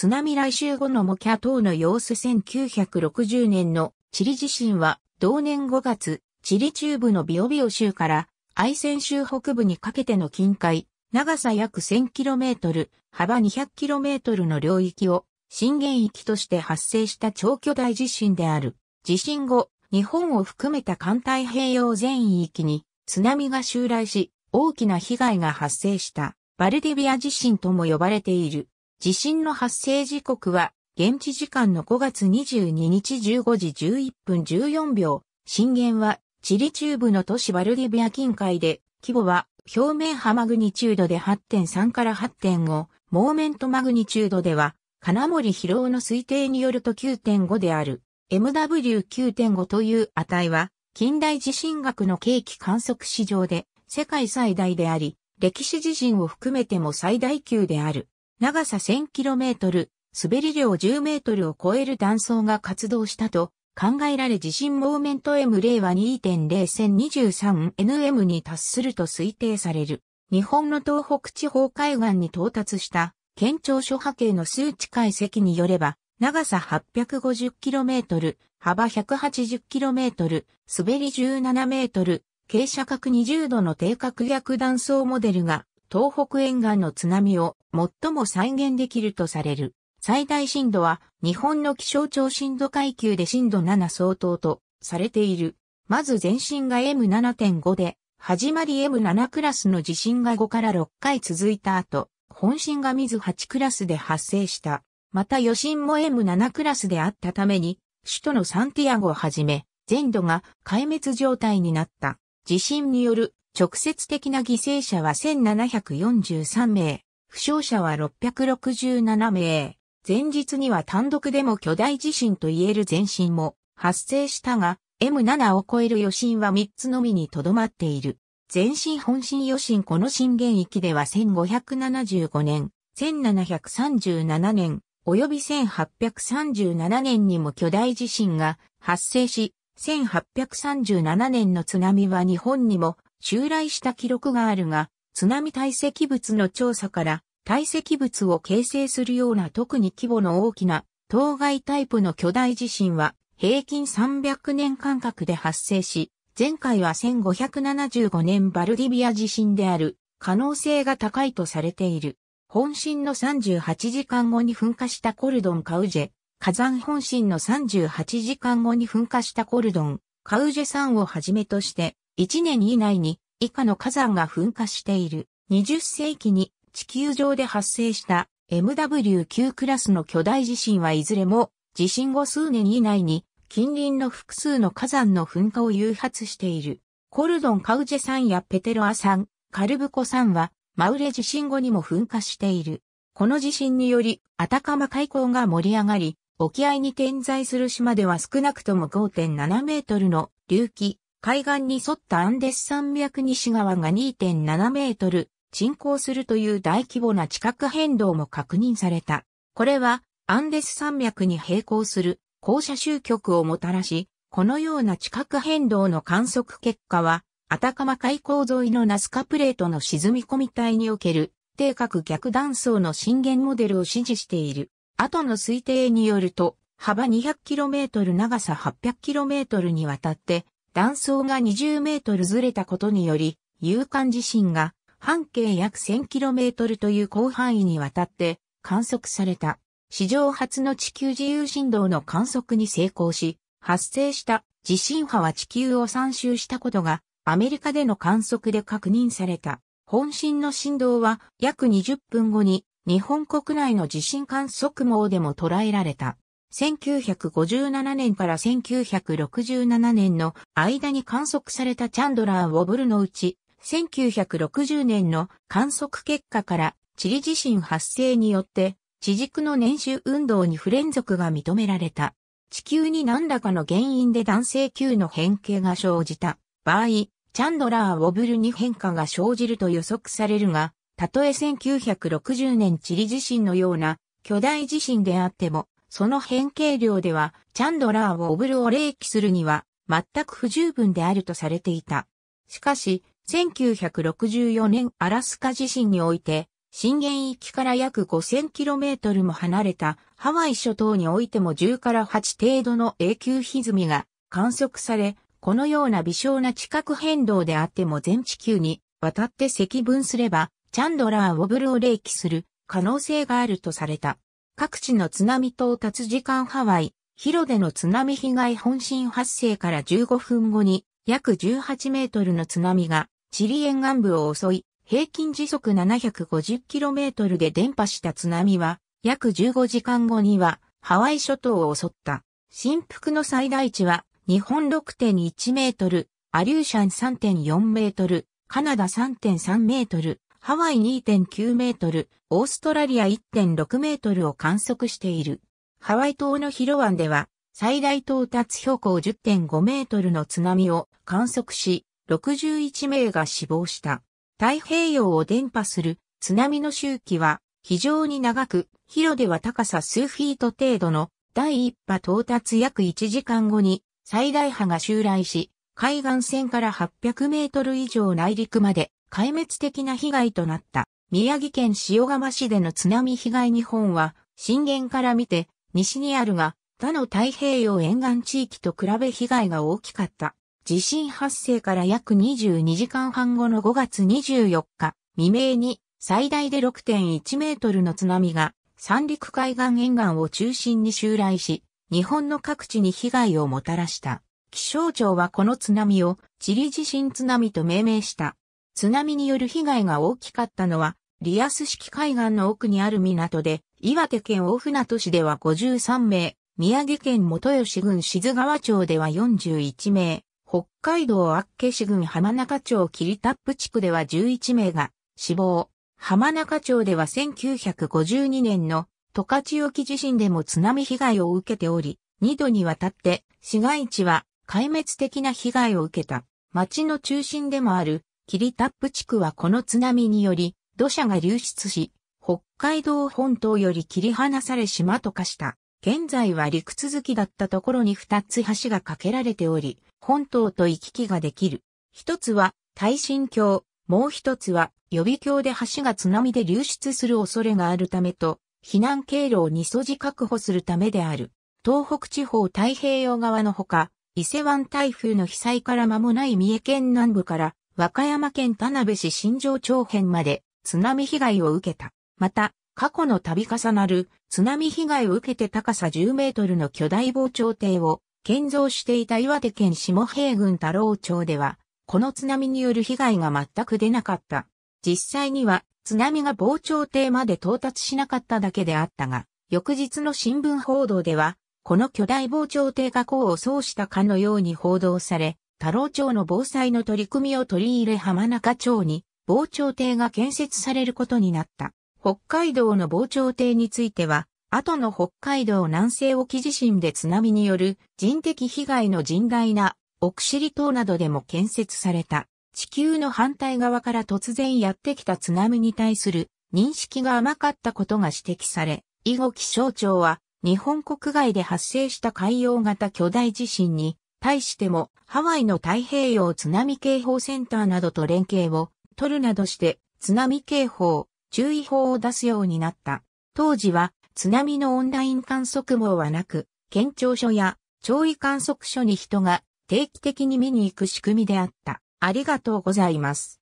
津波来襲後のモキャ等の様子1960年のチリ地震は同年5月、チリ中部のビオビオ州からアイセン州北部にかけての近海、長さ約 1000km、幅 200km の領域を震源域として発生した超巨大地震である。地震後、日本を含めた環太平洋全域に津波が襲来し、大きな被害が発生したバルデビア地震とも呼ばれている。地震の発生時刻は、現地時間の5月22日15時11分14秒。震源は、チリ中部の都市バルディビア近海で、規模は、表面波マグニチュードで8.3から8.5、モーメントマグニチュードでは、金森疲労の推定によると9.5である。MW9.5 という値は、近代地震学の景気観測史上で世界最大であり、歴史地震を含めても最大級である。長さ 1000km、滑り量 10m を超える断層が活動したと考えられ地震モーメント M 0は 2.01023nm に達すると推定される。日本の東北地方海岸に到達した県庁所波形の数値解析によれば、長さ 850km、幅 180km、滑り 17m、傾斜角20度の低角逆断層モデルが東北沿岸の津波を最も再現できるとされる。最大震度は日本の気象庁震度階級で震度7相当とされている。まず前震が M7.5 で、始まり M7 クラスの地震が5から6回続いた後、本震が水8クラスで発生した。また余震も M7 クラスであったために、首都のサンティアゴをはじめ、全土が壊滅状態になった。地震による直接的な犠牲者は1743名。負傷者は667名。前日には単独でも巨大地震と言える前震も発生したが、M7 を超える余震は3つのみにとどまっている。前震本震余震この震源域では1575年、1737年、及び1837年にも巨大地震が発生し、1837年の津波は日本にも襲来した記録があるが、津波堆積物の調査から堆積物を形成するような特に規模の大きな当該タイプの巨大地震は平均300年間隔で発生し、前回は1575年バルディビア地震である可能性が高いとされている。本震の38時間後に噴火したコルドンカウジェ、火山本震の38時間後に噴火したコルドン、カウジェ山をはじめとして、1年以内に以下の火山が噴火している。20世紀に地球上で発生した MW9 クラスの巨大地震はいずれも地震後数年以内に近隣の複数の火山の噴火を誘発している。コルドンカウジェ山やペテロア山、カルブコ山はマウレ地震後にも噴火している。この地震によりアタカマ海溝が盛り上がり、沖合に点在する島では少なくとも5.7メートルの隆起、海岸に沿ったアンデス山脈西側が2.7メートル、沈降するという大規模な地殻変動も確認された。これは、アンデス山脈に並行する降車集局をもたらし、このような地殻変動の観測結果は、アタカマ海溝沿いのナスカプレートの沈み込み帯における、定格逆断層の震源モデルを支持している。後の推定によると、幅 200km 長さ 800km にわたって、断層が20メートルずれたことにより、有感地震が半径約1 0 0 0キロメートルという広範囲にわたって観測された。史上初の地球自由振動の観測に成功し、発生した地震波は地球を3周したことがアメリカでの観測で確認された。本震の振動は約20分後に日本国内の地震観測網でも捉えられた。1957年から1967年の間に観測されたチャンドラー・ウォブルのうち、1960年の観測結果から地理地震発生によって地軸の年収運動に不連続が認められた。地球に何らかの原因で男性球の変形が生じた場合、チャンドラー・ウォブルに変化が生じると予測されるが、たとえ1960年地理地震のような巨大地震であっても、その変形量では、チャンドラーをオブルを冷気するには、全く不十分であるとされていた。しかし、1964年アラスカ地震において、震源域から約 5000km も離れたハワイ諸島においても10から8程度の永久歪みが観測され、このような微小な地殻変動であっても全地球に渡って積分すれば、チャンドラー・ウォブルを冷気する可能性があるとされた。各地の津波到達時間ハワイ、広での津波被害本震発生から15分後に約18メートルの津波がチリ沿岸部を襲い、平均時速 750km で伝播した津波は約15時間後にはハワイ諸島を襲った。振幅の最大値は日本6.1メートル、アリューシャン3.4メートル、カナダ3.3メートル、ハワイ2.9メートル、オーストラリア1.6メートルを観測している。ハワイ島の広湾では、最大到達標高10.5メートルの津波を観測し、61名が死亡した。太平洋を伝播する津波の周期は非常に長く、広では高さ数フィート程度の第一波到達約1時間後に最大波が襲来し、海岸線から800メートル以上内陸まで壊滅的な被害となった宮城県塩釜市での津波被害日本は震源から見て西にあるが他の太平洋沿岸地域と比べ被害が大きかった。地震発生から約22時間半後の5月24日未明に最大で6.1メートルの津波が三陸海岸沿岸を中心に襲来し、日本の各地に被害をもたらした。気象庁はこの津波をチリ地震津波と命名した。津波による被害が大きかったのは、リアス式海岸の奥にある港で、岩手県大船渡市では53名、宮城県元吉郡静川町では41名、北海道厚岸郡浜中町霧タップ地区では11名が死亡。浜中町では1952年の十勝沖地震でも津波被害を受けており、2度にわたって市街地は壊滅的な被害を受けた。町の中心でもあるキリタップ地区はこの津波により土砂が流出し、北海道本島より切り離され島と化した。現在は陸続きだったところに2つ橋が架けられており、本島と行き来ができる。一つは耐震橋、もう一つは予備橋で橋が津波で流出する恐れがあるためと、避難経路を二素地確保するためである。東北地方太平洋側のほか、伊勢湾台風の被災から間もない三重県南部から和歌山県田辺市新城町辺まで津波被害を受けた。また、過去の度重なる津波被害を受けて高さ10メートルの巨大防潮堤を建造していた岩手県下平郡太郎町では、この津波による被害が全く出なかった。実際には津波が防潮堤まで到達しなかっただけであったが、翌日の新聞報道では、この巨大防潮堤が功を奏したかのように報道され、太郎町の防災の取り組みを取り入れ浜中町に防潮堤が建設されることになった。北海道の防潮堤については、後の北海道南西沖地震で津波による人的被害の甚大な奥尻島などでも建設された。地球の反対側から突然やってきた津波に対する認識が甘かったことが指摘され、以後気象庁は日本国外で発生した海洋型巨大地震に対してもハワイの太平洋津波警報センターなどと連携を取るなどして津波警報、注意報を出すようになった。当時は津波のオンライン観測網はなく、県庁所や潮位観測所に人が定期的に見に行く仕組みであった。ありがとうございます。